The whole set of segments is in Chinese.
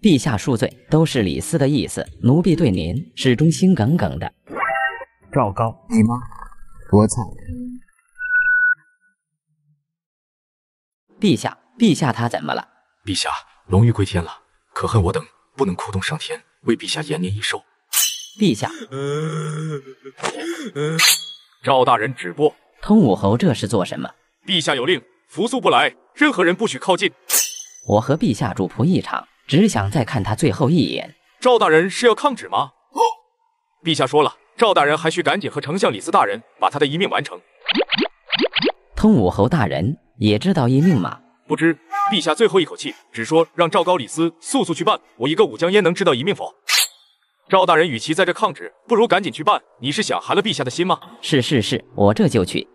陛下恕罪，都是李斯的意思。奴婢对您始终心耿耿的。赵高，你吗？我猜。陛下，陛下他怎么了？陛下龙御归天了，可恨我等不能哭动上天，为陛下延年益寿。陛下。赵大人止步！通武侯，这是做什么？陛下有令，扶苏不来，任何人不许靠近。我和陛下主仆一场，只想再看他最后一眼。赵大人是要抗旨吗？陛下说了，赵大人还需赶紧和丞相李斯大人把他的遗命完成。通武侯大人也知道遗命吗？不知，陛下最后一口气只说让赵高、李斯速速去办。我一个武将焉能知道遗命否？赵大人与其在这抗旨，不如赶紧去办。你是想寒了陛下的心吗？是是是，我这就去。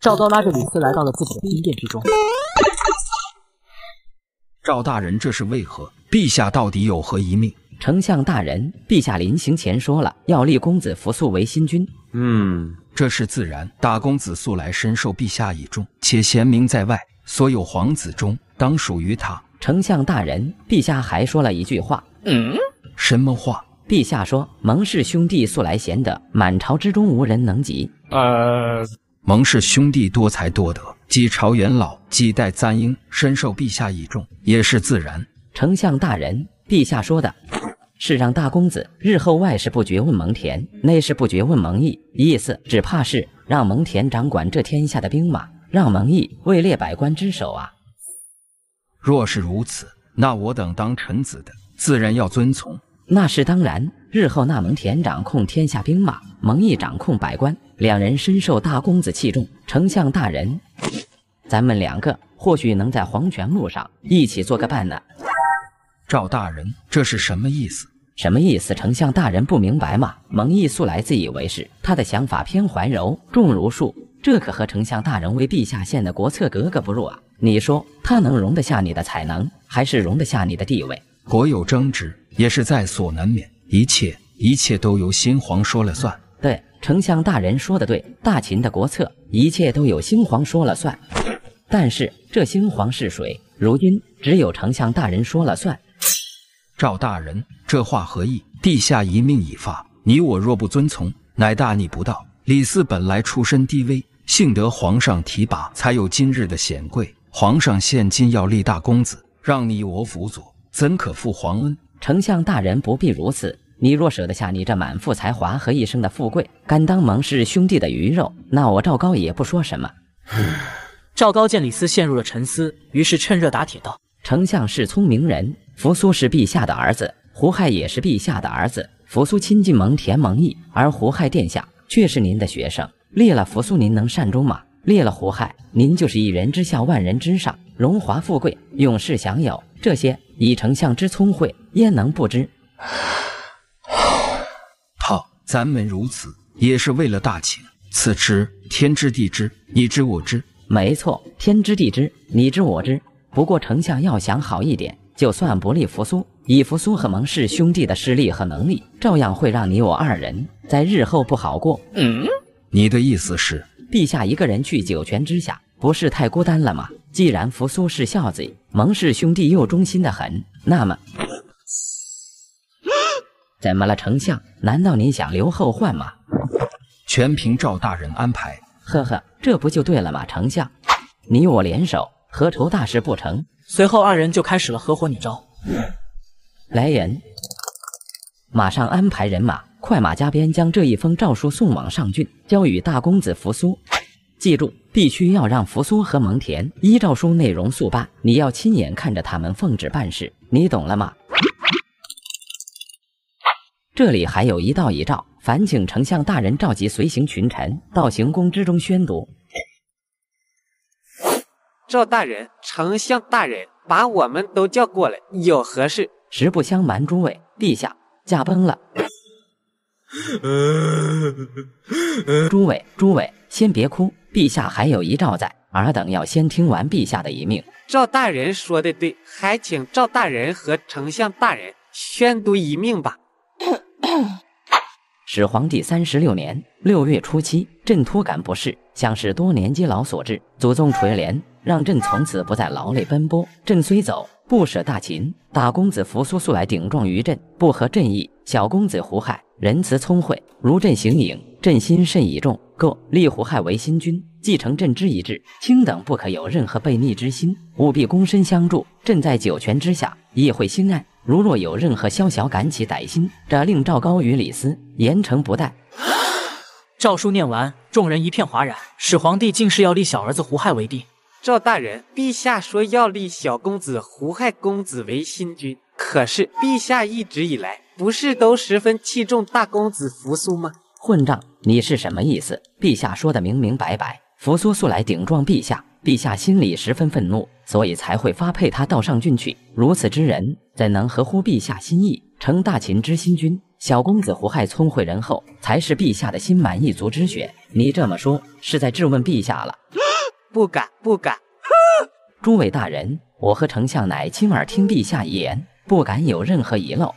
赵高拉着李斯来到了自己的宫殿之中。赵大人，这是为何？陛下到底有何遗命？丞相大人，陛下临行前说了，要立公子扶苏为新君。嗯，这是自然。大公子素来深受陛下倚重，且贤名在外，所有皇子中，当属于他。丞相大人，陛下还说了一句话。嗯？什么话？陛下说，蒙氏兄弟素来贤德，满朝之中无人能及。呃，蒙氏兄弟多才多德。几朝元老，几代簪缨，深受陛下倚重，也是自然。丞相大人，陛下说的是让大公子日后外事不决问蒙恬，内事不决问蒙毅，意思只怕是让蒙恬掌管这天下的兵马，让蒙毅位列百官之首啊。若是如此，那我等当臣子的自然要遵从。那是当然，日后那蒙恬掌控天下兵马，蒙毅掌控百官。两人深受大公子器重，丞相大人，咱们两个或许能在黄泉路上一起做个伴呢。赵大人，这是什么意思？什么意思？丞相大人不明白吗？蒙毅素来自以为是，他的想法偏怀柔，重儒术，这可和丞相大人为陛下献的国策格格不入啊！你说他能容得下你的才能，还是容得下你的地位？国有争执也是在所难免，一切一切都由先皇说了算。对。丞相大人说的对，大秦的国策一切都有新皇说了算。但是这新皇是谁？如今只有丞相大人说了算。赵大人，这话何意？陛下一命已发，你我若不遵从，乃大逆不道。李四本来出身低微，幸得皇上提拔，才有今日的显贵。皇上现今要立大公子，让你我辅佐，怎可负皇恩？丞相大人不必如此。你若舍得下你这满腹才华和一生的富贵，甘当蒙氏兄弟的鱼肉，那我赵高也不说什么。赵高见李斯陷入了沉思，于是趁热打铁道：“丞相是聪明人，扶苏是陛下的儿子，胡亥也是陛下的儿子。扶苏亲近蒙恬、蒙毅，而胡亥殿下却是您的学生。列了扶苏，您能善终吗？列了胡亥，您就是一人之下，万人之上，荣华富贵永世享有。这些以丞相之聪慧，焉能不知？”咱们如此也是为了大秦，此时天知地知，你知我知。没错，天知地知，你知我知。不过丞相要想好一点，就算不立扶苏，以扶苏和蒙氏兄弟的实力和能力，照样会让你我二人在日后不好过。嗯，你的意思是，陛下一个人去九泉之下，不是太孤单了吗？既然扶苏是孝子，蒙氏兄弟又忠心的很，那么。怎么了，丞相？难道您想留后患吗？全凭赵大人安排。呵呵，这不就对了吗，丞相？你我联手，何愁大事不成？随后二人就开始了合伙女招。来人，马上安排人马，快马加鞭将这一封诏书送往上郡，交与大公子扶苏。记住，必须要让扶苏和蒙恬依诏书内容速办。你要亲眼看着他们奉旨办事，你懂了吗？这里还有一道遗诏，烦请丞相大人召集随行群臣到行宫之中宣读。赵大人、丞相大人，把我们都叫过来，有何事？实不相瞒诸位，陛下驾崩了。诸位，诸位，先别哭，陛下还有一诏在，尔等要先听完陛下的遗命。赵大人说的对，还请赵大人和丞相大人宣读遗命吧。始皇帝三十六年六月初七，朕突感不适，像是多年积劳所致。祖宗垂怜，让朕从此不再劳累奔波。朕虽走，不舍大秦。大公子扶苏素来顶撞于朕，不合朕意。小公子胡亥仁慈聪慧，如朕形影，朕心甚倚重。故立胡亥为新君，继承朕之遗志。卿等不可有任何悖逆之心，务必躬身相助。朕在九泉之下，亦会心安。如若有任何宵小敢起歹心，这令赵高与李斯严惩不贷。诏 书念完，众人一片哗然。始皇帝竟是要立小儿子胡亥为帝。赵大人，陛下说要立小公子胡亥公子为新君，可是陛下一直以来不是都十分器重大公子扶苏吗？混账，你是什么意思？陛下说的明明白白，扶苏素来顶撞陛下。陛下心里十分愤怒，所以才会发配他到上郡去。如此之人，怎能合乎陛下心意，成大秦之新君？小公子胡亥聪慧仁厚，才是陛下的心满意足之选。你这么说，是在质问陛下了？不敢，不敢。诸位大人，我和丞相乃亲耳听陛下遗言，不敢有任何遗漏。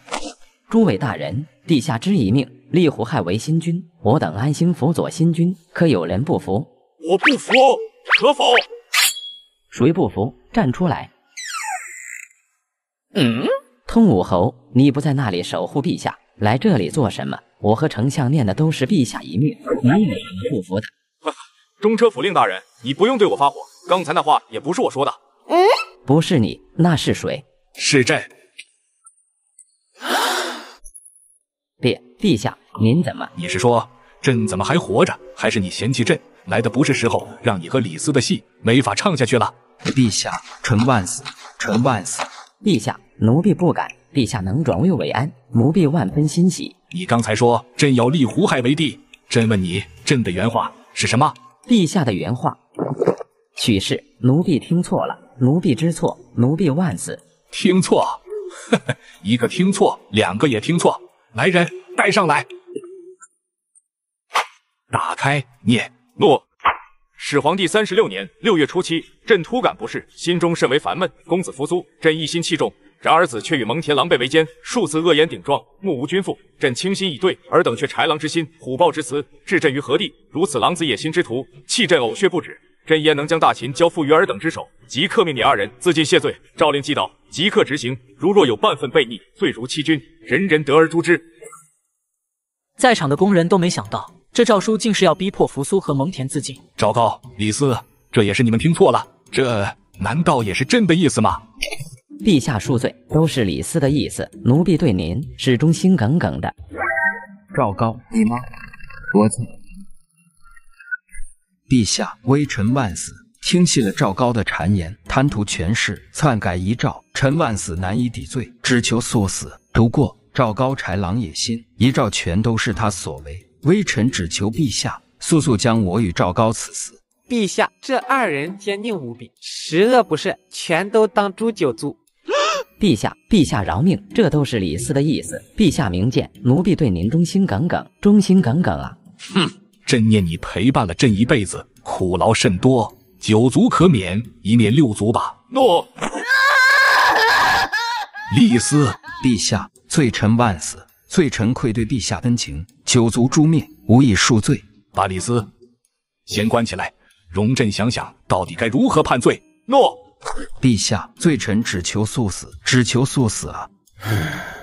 诸位大人，陛下之一命，立胡亥为新君，我等安心辅佐新君。可有人不服？我不服，可否？谁不服，站出来！通武侯，你不在那里守护陛下，来这里做什么？我和丞相念的都是陛下一命，你有什么不服的？中车府令大人，你不用对我发火，刚才那话也不是我说的。不是你，那是谁？是朕。陛 陛下，您怎么？你是说，朕怎么还活着？还是你嫌弃朕来的不是时候，让你和李斯的戏没法唱下去了？陛下，臣万死，臣万死。陛下，奴婢不敢。陛下能转危为安，奴婢万分欣喜。你刚才说朕要立胡亥为帝，朕问你，朕的原话是什么？陛下的原话，许是奴婢听错了。奴婢知错，奴婢万死。听错，一个听错，两个也听错。来人，带上来，打开，念落。始皇帝三十六年六月初七，朕突感不适，心中甚为烦闷。公子扶苏，朕一心器重，然而子却与蒙恬狼狈为奸，数次恶言顶撞，目无君父。朕倾心以对，尔等却豺狼之心，虎豹之词，置朕于何地？如此狼子野心之徒，弃朕呕血不止，朕焉能将大秦交付于尔等之手？即刻命你二人自尽谢罪，诏令既到，即刻执行。如若有半分悖逆，罪如欺君，人人得而诛之。在场的宫人都没想到。这诏书竟是要逼迫扶苏和蒙恬自尽！赵高、李斯，这也是你们听错了？这难道也是朕的意思吗？陛下恕罪，都是李斯的意思。奴婢对您始终心耿耿的。赵高，你吗？多次。陛下，微臣万死，听信了赵高的谗言，贪图权势，篡改遗诏，臣万死难以抵罪，只求速死。不过，赵高豺狼野心，遗诏全都是他所为。微臣只求陛下，速速将我与赵高赐死。陛下，这二人奸佞无比，十恶不赦，全都当诛九族。陛下，陛下饶命，这都是李斯的意思。陛下明鉴，奴婢对您忠心耿耿，忠心耿耿啊！哼，朕念你陪伴了朕一辈子，苦劳甚多，九族可免，以免六族吧。诺。李斯，陛下，罪臣万死。罪臣愧对陛下恩情，九族诛灭，无意恕罪。把李斯先关起来，容朕想想，到底该如何判罪。诺，陛下，罪臣只求速死，只求速死啊。